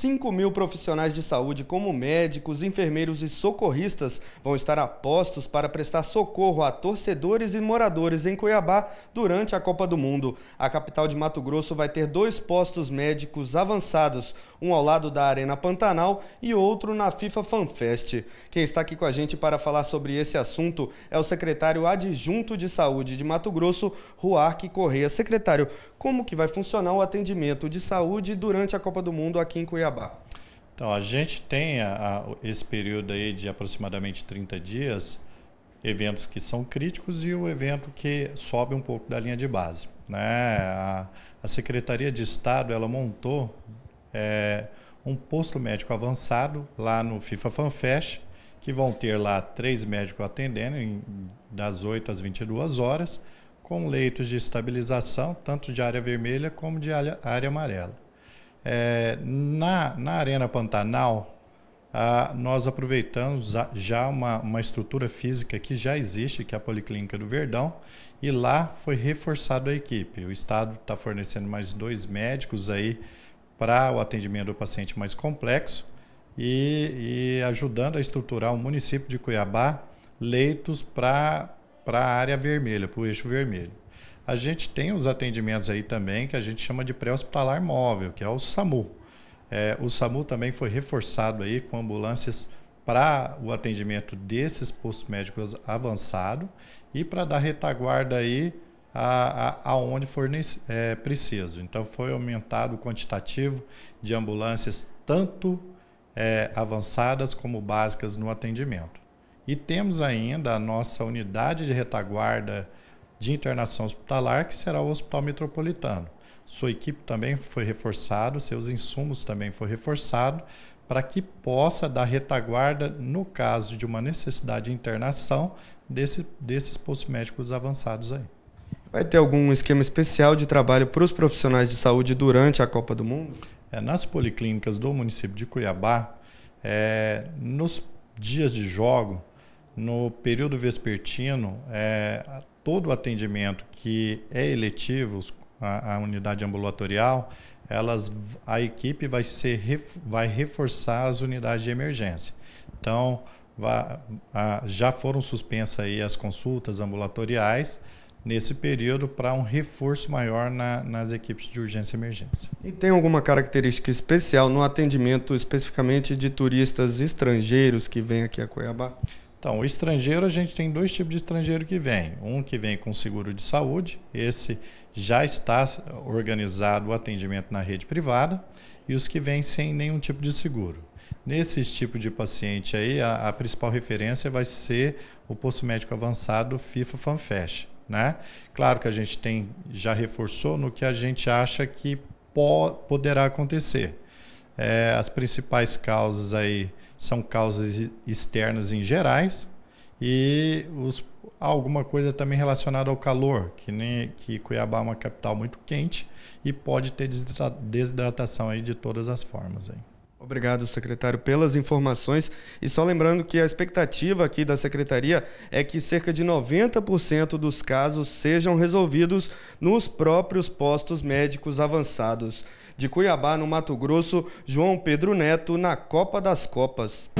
5 mil profissionais de saúde, como médicos, enfermeiros e socorristas, vão estar a postos para prestar socorro a torcedores e moradores em Cuiabá durante a Copa do Mundo. A capital de Mato Grosso vai ter dois postos médicos avançados, um ao lado da Arena Pantanal e outro na FIFA FanFest. Quem está aqui com a gente para falar sobre esse assunto é o secretário adjunto de saúde de Mato Grosso, Ruarque Correia. Secretário, como que vai funcionar o atendimento de saúde durante a Copa do Mundo aqui em Cuiabá? acabar? Então, a gente tem a, a, esse período aí de aproximadamente 30 dias, eventos que são críticos e o evento que sobe um pouco da linha de base. Né? A, a Secretaria de Estado ela montou é, um posto médico avançado lá no FIFA FanFest, que vão ter lá três médicos atendendo em, das 8 às 22 horas, com leitos de estabilização, tanto de área vermelha como de área, área amarela. É, na, na Arena Pantanal, nós aproveitamos já uma, uma estrutura física que já existe, que é a Policlínica do Verdão, e lá foi reforçado a equipe. O Estado está fornecendo mais dois médicos aí para o atendimento do paciente mais complexo e, e ajudando a estruturar o município de Cuiabá leitos para a área vermelha, para o eixo vermelho. A gente tem os atendimentos aí também que a gente chama de pré-hospitalar móvel, que é o SAMU. É, o SAMU também foi reforçado aí com ambulâncias para o atendimento desses postos médicos avançado e para dar retaguarda aí aonde for é, preciso. Então foi aumentado o quantitativo de ambulâncias tanto é, avançadas como básicas no atendimento. E temos ainda a nossa unidade de retaguarda de internação hospitalar, que será o Hospital Metropolitano. Sua equipe também foi reforçada, seus insumos também foi reforçado, para que possa dar retaguarda no caso de uma necessidade de internação desse, desses postos médicos avançados aí. Vai ter algum esquema especial de trabalho para os profissionais de saúde durante a Copa do Mundo? É, nas policlínicas do município de Cuiabá, é, nos dias de jogo, no período vespertino, é, todo o atendimento que é eletivo, a, a unidade ambulatorial, elas, a equipe vai, ser, vai reforçar as unidades de emergência. Então, vá, a, já foram suspensas aí as consultas ambulatoriais, nesse período para um reforço maior na, nas equipes de urgência e emergência. E tem alguma característica especial no atendimento especificamente de turistas estrangeiros que vêm aqui a Cuiabá? Então, o estrangeiro, a gente tem dois tipos de estrangeiro que vem. Um que vem com seguro de saúde, esse já está organizado o atendimento na rede privada, e os que vêm sem nenhum tipo de seguro. Nesses tipos de paciente aí, a, a, principal referência vai ser o posto médico avançado FIFA FanFest, né? Claro que a gente tem já reforçou no que a gente acha que po, poderá acontecer. É, as principais causas aí são causas externas em gerais e os, alguma coisa também relacionada ao calor, que, nem, que Cuiabá é uma capital muito quente e pode ter desidratação aí de todas as formas. Aí. Obrigado, secretário, pelas informações. E só lembrando que a expectativa aqui da secretaria é que cerca de 90% dos casos sejam resolvidos nos próprios postos médicos avançados. De Cuiabá, no Mato Grosso, João Pedro Neto, na Copa das Copas.